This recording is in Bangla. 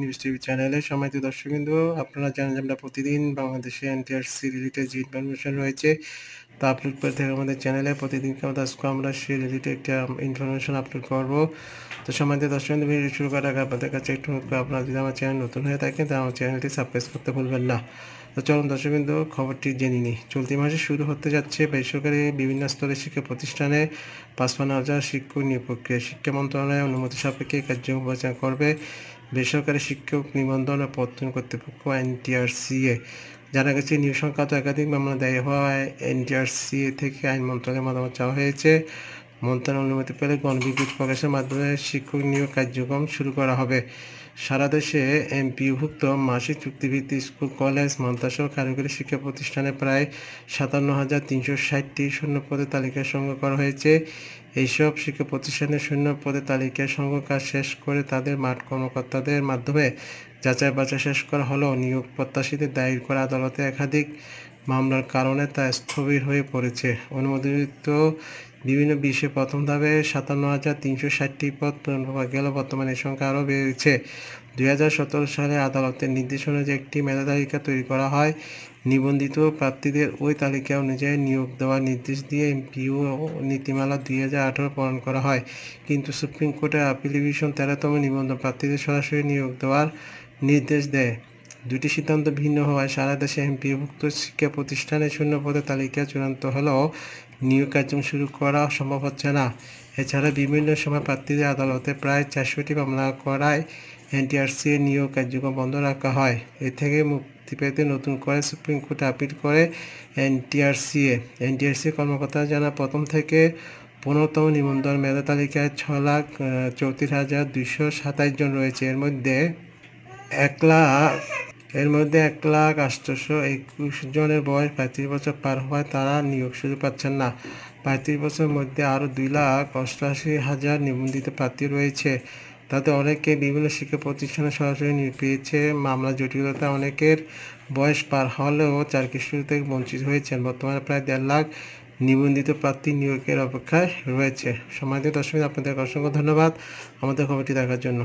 নিউজ টিভি চ্যানেলে সময় তো দর্শকবিন্দু আপনারা জানেন আমরা প্রতিদিন বাংলাদেশে এনটিআরসি রিলেটেড যে ইনফরমেশন রয়েছে তা আপলোড করে থাকি আমাদের চ্যানেলে প্রতিদিন আমাদের আজকে আমরা সে রিলেটেড একটা ইনফরমেশন আপলোড করব তো সময় তো দর্শকবিন্দু ভিডিও শুরু করার আগে আপনাদের কাছে একটু আপনারা যদি আমার চ্যানেল নতুন হয়ে থাকেন তাহলে আমার চ্যানেলটি সাবস্ক্রাইব করতে ভুলবেন না তো চলুন দর্শকবিন্দু খবরটি জেনে নিই চলতি মাসে শুরু হতে যাচ্ছে বেসরকারি বিভিন্ন স্তরের শিক্ষা প্রতিষ্ঠানে পাঁচ পাঁচপান্ন হাজার শিক্ষক নিয়োগ প্রক্রিয়া শিক্ষা মন্ত্রণালয় অনুমতি সাপেক্ষে কার্যক্রম করবে বেসরকারি শিক্ষক নিবন্ধন ও প্রত্যয়ন কর্তৃপক্ষ এনটিআরসিএ জানা গেছে নিয়োগ সংক্রান্ত একাধিক মামলা দায়ী হওয়ায় এনটিআরসিএ থেকে আইন মন্ত্রণালয়ের মতামত চাওয়া হয়েছে মন্ত্রণালয় অনুমতি পেলে গণবিদ্যুৎ প্রকাশের মাধ্যমে শিক্ষক নিয়োগ কার্যক্রম শুরু করা হবে সারা দেশে এমপিভুক্ত মাসিক চুক্তিভিত্তিক স্কুল কলেজ মন্ত্রাসহ কারিগরি শিক্ষা প্রতিষ্ঠানে প্রায় সাতান্ন হাজার তিনশো ষাটটি শূন্যপদে তালিকা সংগ্রহ করা হয়েছে এইসব শিক্ষা প্রতিষ্ঠানের শূন্যপদে তালিকা সংগ্রহ কাজ শেষ করে তাদের মাঠ কর্মকর্তাদের মাধ্যমে যাচাই বাছাই শেষ করা হলেও নিয়োগ প্রত্যাশীদের দায়ের করা আদালতে একাধিক মামলার কারণে তা স্থবির হয়ে পড়েছে অনুমোদিত বিভিন্ন বিশ্বে প্রথম ধাপে সাতান্ন হাজার তিনশো ষাটটি পদ পূরণ হওয়া গেল বর্তমানে সংখ্যা আরও বেড়েছে দুই সালে আদালতের নির্দেশ অনুযায়ী একটি মেধা তালিকা তৈরি করা হয় নিবন্ধিত প্রার্থীদের ওই তালিকা অনুযায়ী নিয়োগ দেওয়ার নির্দেশ দিয়ে এমপিও নীতিমালা দুই হাজার পূরণ করা হয় কিন্তু সুপ্রিম কোর্টের আপিল ডিভিশন তেরোতম নিবন্ধন প্রার্থীদের সরাসরি নিয়োগ দেওয়ার নির্দেশ দেয় দুটি সিদ্ধান্ত ভিন্ন হওয়ায় সারা দেশে এমপিভুক্ত শিক্ষা প্রতিষ্ঠানের শূন্য পদের তালিকা চূড়ান্ত হলেও নিয়োগ কার্যক্রম শুরু করা সম্ভব হচ্ছে না এছাড়া বিভিন্ন সময় প্রার্থীদের আদালতে প্রায় চারশোটি মামলা করায় এনটিআরসি নিয়োগ কার্যক্রম বন্ধ রাখা হয় এ থেকে মুক্তি পেতে নতুন করে সুপ্রিম কোর্টে আপিল করে এনটিআরসিএ এনটিআরসি কর্মকর্তা জানা প্রথম থেকে পনেরোতম নিবন্ধন মেধা তালিকায় ছ লাখ চৌত্রিশ হাজার দুশো সাতাশ জন রয়েছে এর মধ্যে এক লাখ এর মধ্যে এক লাখ আটশোশো একুশ জনের বয়স পঁয়ত্রিশ বছর পার হওয়ায় তারা নিয়োগ সুযোগ পাচ্ছেন না পঁয়ত্রিশ বছরের মধ্যে আরও দুই লাখ অষ্টআশি হাজার নিবন্ধিত প্রার্থী রয়েছে তাতে অনেকে বিভিন্ন শিক্ষা প্রতিষ্ঠানে সরাসরি নিয়োগ পেয়েছে মামলা জটিলতা অনেকের বয়স পার হলেও চার কিশোর থেকে বঞ্চিত হয়েছেন বর্তমানে প্রায় দেড় লাখ নিবন্ধিত প্রার্থী নিয়োগের অপেক্ষায় রয়েছে সমাধিত দর্শক আপনাদের অসংখ্য ধন্যবাদ আমাদের খবরটি দেখার জন্য